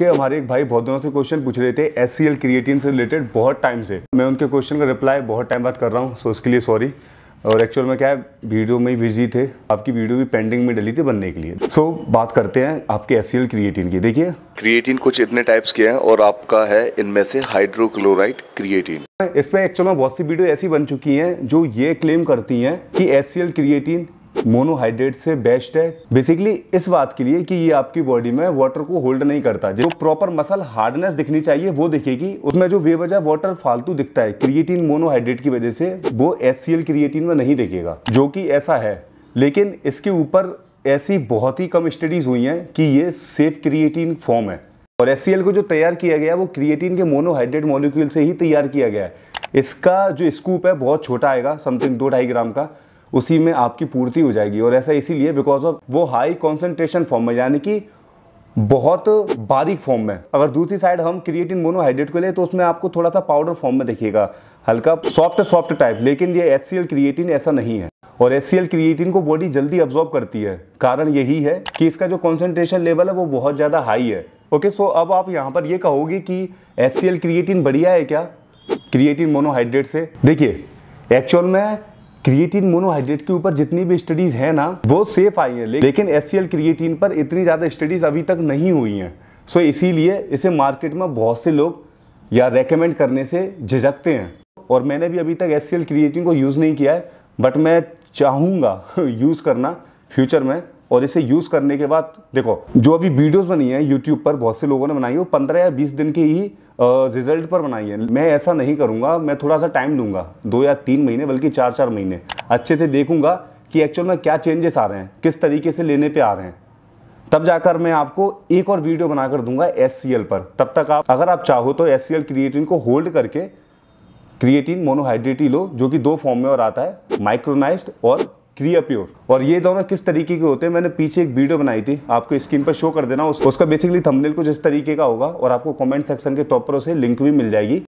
कि हमारे एक भाई बहुत दिनों से क्वेश्चन पूछ रहे थे एस सी एल क्रिएटिन से रिलेटेड बहुत टाइम से मैं उनके क्वेश्चन का रिप्लाई बहुत टाइम बाद कर रहा हूँ सो इसके लिए सॉरी और एक्चुअल में क्या है वीडियो में ही बिजी थे आपकी वीडियो भी पेंडिंग में डली थी बनने के लिए सो so, बात करते हैं आपके एस क्रिएटिन की देखिए क्रिएटिन कुछ इतने टाइप्स के हैं और आपका है इनमें से हाइड्रोक्लोराइड क्रिएटिन इस पर एक्चुअल में बहुत सी वीडियो ऐसी बन चुकी हैं जो ये क्लेम करती हैं कि एस क्रिएटिन मोनोहाइड्रेट से बेस्ट है बेसिकली इस बात के लिए कि ये आपकी बॉडी में वाटर को होल्ड नहीं करता जो प्रॉपर मसल हार्डनेस दिखनी चाहिए वो दिखेगी उसमें जो बेवजह वाटर फालतू दिखता है क्रिएटिन मोनोहाइड्रेट की वजह से वो एस क्रिएटिन में नहीं दिखेगा जो कि ऐसा है लेकिन इसके ऊपर ऐसी बहुत ही कम स्टडीज हुई हैं कि ये सेफ क्रिएटिन फॉर्म है और एस को जो तैयार किया गया है वो क्रिएटिन के मोनोहाइड्रेट मॉलिक्यूल से ही तैयार किया गया है इसका जो स्कूप है बहुत छोटा आएगा समथिंग दो ढाई ग्राम का उसी में आपकी पूर्ति हो जाएगी और ऐसा इसीलिए बिकॉज ऑफ वो हाई कॉन्सेंट्रेशन फॉर्म में यानी कि बहुत बारीक फॉर्म में अगर दूसरी साइड हम क्रिएटिन मोनोहाइड्रेट को ले तो उसमें आपको थोड़ा सा पाउडर फॉर्म में देखिएगा हल्का सॉफ्ट सॉफ्ट टाइप लेकिन ये एस क्रिएटिन ऐसा नहीं है और एस क्रिएटिन को बॉडी जल्दी अब्जॉर्ब करती है कारण यही है कि इसका जो कॉन्सेंट्रेशन लेवल है वो बहुत ज़्यादा हाई है ओके सो अब आप यहाँ पर ये कहोगे कि एस क्रिएटिन बढ़िया है क्या क्रिएटिन मोनोहाइड्रेट से देखिए एक्चुअल में क्रिएटिन मोनोहाइड्रेट के ऊपर जितनी भी स्टडीज है ना वो सेफ आई है लेकिन एस क्रिएटिन पर इतनी ज़्यादा स्टडीज अभी तक नहीं हुई हैं सो इसीलिए इसे मार्केट में बहुत से लोग या रेकमेंड करने से झिझकते हैं और मैंने भी अभी तक एस क्रिएटिन को यूज़ नहीं किया है बट मैं चाहूँगा यूज़ करना फ्यूचर में और इसे यूज़ करने के बाद देखो जो अभी वीडियोस बनी है यूट्यूब पर बहुत से लोगों ने बनाई है वो पंद्रह या बीस दिन के ही रिजल्ट पर बनाई है मैं ऐसा नहीं करूंगा मैं थोड़ा सा टाइम लूंगा दो या तीन महीने बल्कि चार चार महीने अच्छे से देखूंगा कि एक्चुअल में क्या चेंजेस आ रहे हैं किस तरीके से लेने पर आ रहे हैं तब जाकर मैं आपको एक और वीडियो बनाकर दूंगा एस पर तब तक आप अगर आप चाहो तो एस क्रिएटिन को होल्ड करके क्रिएटिन मोनोहाइड्रेटी लो जो कि दो फॉर्म में और आता है माइक्रोनाइज्ड और क्रिया प्योर और ये दोनों किस तरीके के होते हैं मैंने पीछे एक वीडियो बनाई थी आपको स्क्रीन पर शो कर देना उसका बेसिकली थंबनेल को जिस तरीके का होगा और आपको कमेंट सेक्शन के टॉपरों से लिंक भी मिल जाएगी